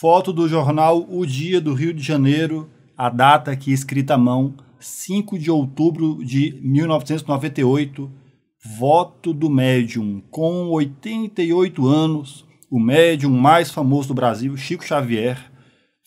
Foto do jornal O Dia do Rio de Janeiro, a data aqui escrita à mão, 5 de outubro de 1998. Voto do médium. Com 88 anos, o médium mais famoso do Brasil, Chico Xavier,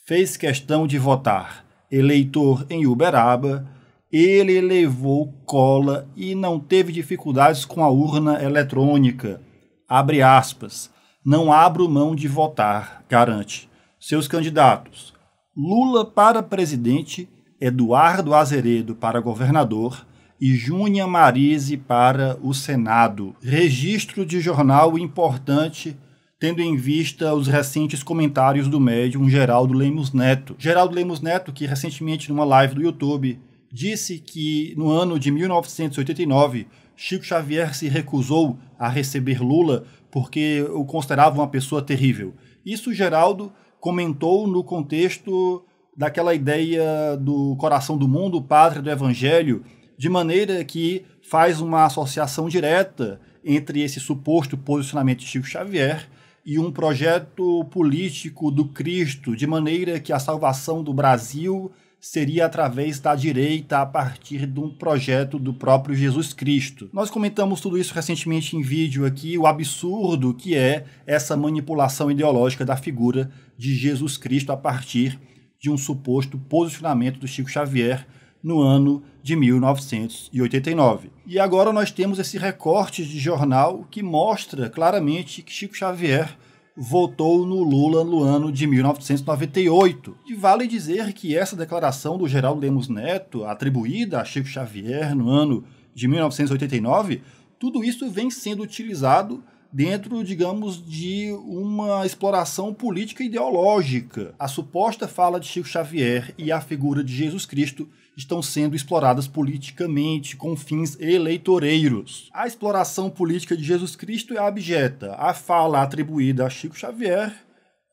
fez questão de votar. Eleitor em Uberaba, ele levou cola e não teve dificuldades com a urna eletrônica. Abre aspas. Não abro mão de votar, garante. Seus candidatos: Lula para presidente, Eduardo Azeredo para governador e Júnia Marise para o Senado. Registro de jornal importante tendo em vista os recentes comentários do médium Geraldo Lemos Neto. Geraldo Lemos Neto, que recentemente numa live do YouTube disse que no ano de 1989 Chico Xavier se recusou a receber Lula porque o considerava uma pessoa terrível. Isso Geraldo comentou no contexto daquela ideia do coração do mundo, pátria do evangelho, de maneira que faz uma associação direta entre esse suposto posicionamento de Chico Xavier e um projeto político do Cristo, de maneira que a salvação do Brasil seria através da direita a partir de um projeto do próprio Jesus Cristo. Nós comentamos tudo isso recentemente em vídeo aqui, o absurdo que é essa manipulação ideológica da figura de Jesus Cristo a partir de um suposto posicionamento do Chico Xavier no ano de 1989. E agora nós temos esse recorte de jornal que mostra claramente que Chico Xavier votou no Lula no ano de 1998. E vale dizer que essa declaração do Geraldo Lemos Neto, atribuída a Chico Xavier no ano de 1989, tudo isso vem sendo utilizado dentro, digamos, de uma exploração política e ideológica. A suposta fala de Chico Xavier e a figura de Jesus Cristo estão sendo exploradas politicamente com fins eleitoreiros. A exploração política de Jesus Cristo é abjeta. A fala atribuída a Chico Xavier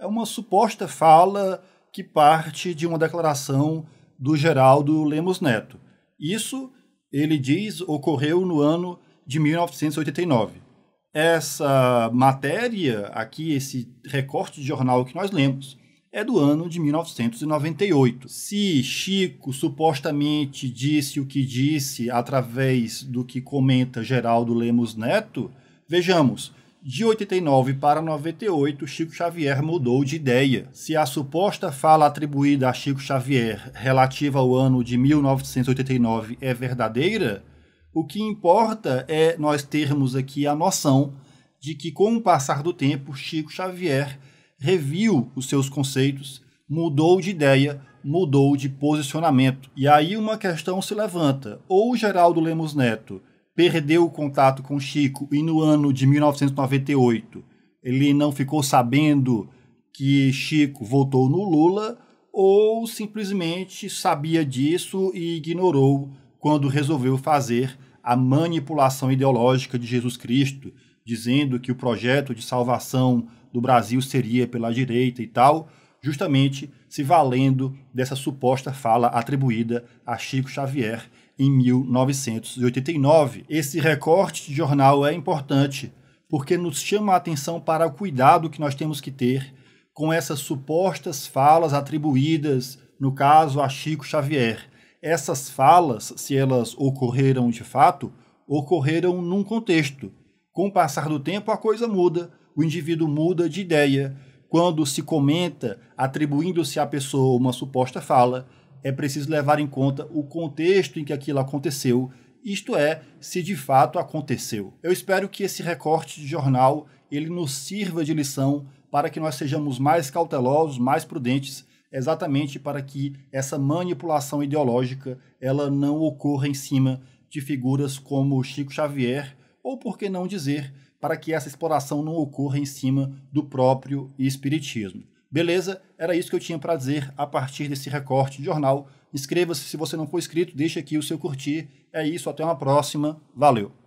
é uma suposta fala que parte de uma declaração do Geraldo Lemos Neto. Isso, ele diz, ocorreu no ano de 1989. Essa matéria, aqui, esse recorte de jornal que nós lemos, é do ano de 1998. Se Chico supostamente disse o que disse através do que comenta Geraldo Lemos Neto, vejamos. De 89 para 98, Chico Xavier mudou de ideia. Se a suposta fala atribuída a Chico Xavier relativa ao ano de 1989 é verdadeira, o que importa é nós termos aqui a noção de que, com o passar do tempo, Chico Xavier reviu os seus conceitos, mudou de ideia, mudou de posicionamento. E aí uma questão se levanta: ou Geraldo Lemos Neto perdeu o contato com Chico e no ano de 1998 ele não ficou sabendo que Chico votou no Lula, ou simplesmente sabia disso e ignorou quando resolveu fazer a manipulação ideológica de Jesus Cristo, dizendo que o projeto de salvação do Brasil seria pela direita e tal, justamente se valendo dessa suposta fala atribuída a Chico Xavier em 1989. Esse recorte de jornal é importante porque nos chama a atenção para o cuidado que nós temos que ter com essas supostas falas atribuídas, no caso a Chico Xavier. Essas falas, se elas ocorreram de fato, ocorreram num contexto. Com o passar do tempo, a coisa muda, o indivíduo muda de ideia. Quando se comenta, atribuindo-se à pessoa uma suposta fala, é preciso levar em conta o contexto em que aquilo aconteceu, isto é, se de fato aconteceu. Eu espero que esse recorte de jornal ele nos sirva de lição para que nós sejamos mais cautelosos, mais prudentes, exatamente para que essa manipulação ideológica ela não ocorra em cima de figuras como Chico Xavier ou por que não dizer para que essa exploração não ocorra em cima do próprio espiritismo. Beleza? Era isso que eu tinha para dizer a partir desse recorte de jornal. Inscreva-se se você não for inscrito, deixe aqui o seu curtir. É isso, até uma próxima. Valeu!